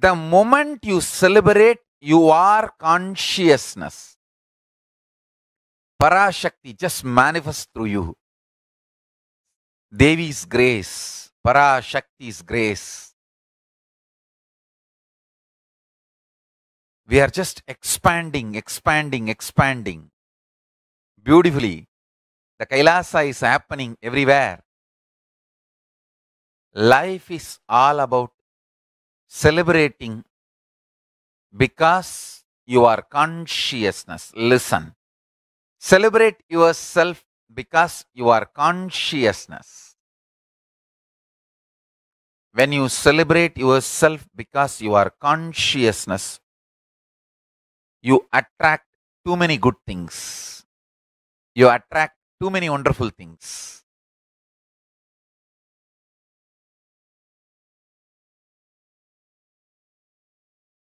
The moment you celebrate you are consciousness, Parashakti just manifests through you. Devi's grace, Parashakti's grace. We are just expanding, expanding, expanding. Beautifully, the Kailasa is happening everywhere. Life is all about celebrating because you are consciousness. Listen. Celebrate yourself because you are consciousness. When you celebrate yourself because you are consciousness, you attract too many good things. You attract too many wonderful things